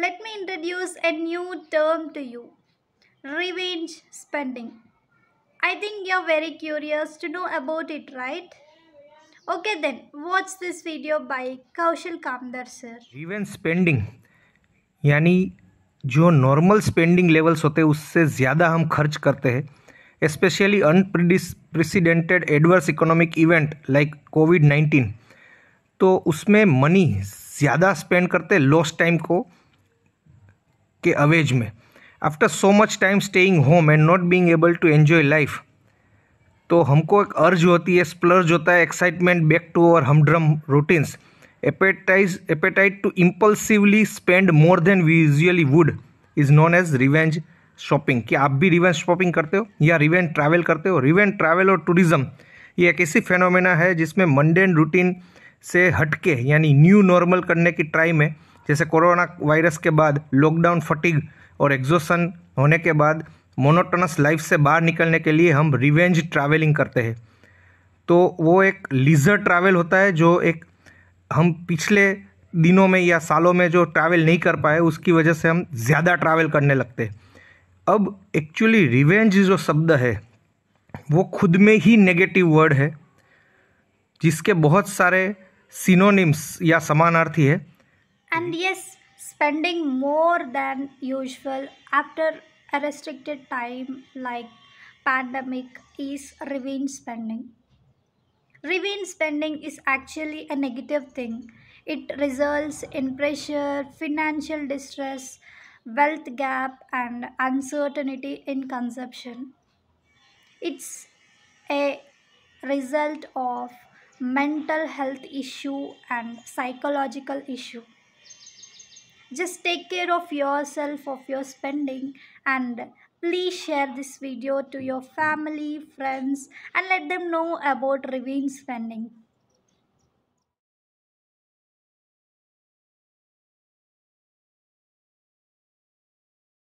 let me introduce a new term to you revenge spending. I think you're very curious to know about it, right? Okay then, watch this video by Kaushal Kamdar sir. Revenge spending यानी जो normal spending levels होते हैं उससे ज़्यादा हम खर्च करते हैं specially unprecedented adverse economic event like COVID nineteen तो उसमें मनी ज़्यादा स्पेंड करते लॉस्ट टाइम को के अवेज में after so much time staying home and not being able to enjoy life तो हमको एक अर्ज होती है स्प्लर्ज होता है excitement back to our humdrum routines appetise appetite to impulsively spend more than usually would is known as revenge shopping कि आप भी रिवेंज शॉपिंग करते हो या रिवेंज ट्रैवल करते हो रिवेंज ट्रैवल और टूरिज्म ये एक ऐसी फेनोमेना है जिसमें मंडेन रूटीन से हटके यानी न्यू नॉर्मल करने की ट्राई में जैसे कोरोना वायरस के बाद लॉकडाउन फटीग और एग्जोसन होने के बाद मोनोटोनस लाइफ से बाहर निकलने के लिए हम रिवेंज ट्रैवलिंग करते हैं तो वो एक लीजर ट्रैवल होता है जो एक हम पिछले दिनों में या सालों में जो ट्रैवल नहीं कर पाए उसकी वजह से हम ज़्यादा ट्रैवल करने लगते हैं अब एक्चुअली रिवेंज जो शब्द है वो खुद में ही नेगेटिव वर्ड है जिसके बहुत सारे सिनोनिम्स या समानार्थी है and mm-hmm. yes spending more than usual after a restricted time like pandemic is revenge spending revenge spending is actually a negative thing it results in pressure financial distress wealth gap and uncertainty in consumption it's a result of mental health issue and psychological issue just take care of yourself of your spending and please share this video to your family friends and let them know about revenge spending